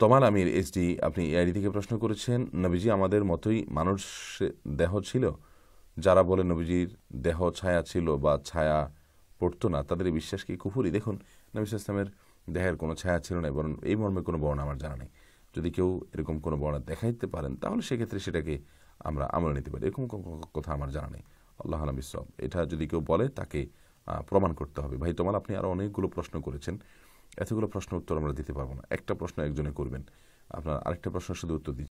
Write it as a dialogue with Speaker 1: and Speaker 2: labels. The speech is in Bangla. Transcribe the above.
Speaker 1: তমাল আমির এসডি আপনি এআইডি থেকে প্রশ্ন করেছেন নবীজি আমাদের মতোই মানুষ দেহ ছিল যারা বলে নবীজির দেহ ছায়া ছিল বা ছায়া পড়তো না তাদের এই বিশ্বাস কি কুফুরি দেখুন নবী ইসলামের দেহের কোনো ছায়া ছিল না বরং এই মর্মে কোনো বর্ণা আমার জানা নেই যদি কেউ এরকম কোনো বর্ণা দেখাইতে পারেন তাহলে সেক্ষেত্রে সেটাকে আমরা আমলে নিতে পারি এরকম কথা আমার জানা নেই আল্লাহ আলম ইসলাম এটা যদি কেউ বলে তাকে প্রমাণ করতে হবে ভাই তোমার আপনি আরও অনেকগুলো প্রশ্ন করেছেন এতগুলো প্রশ্ন উত্তর আমরা দিতে পারবো না একটা প্রশ্ন একজনে করবেন আপনার আরেকটা প্রশ্ন শুধু উত্তর দিচ্ছি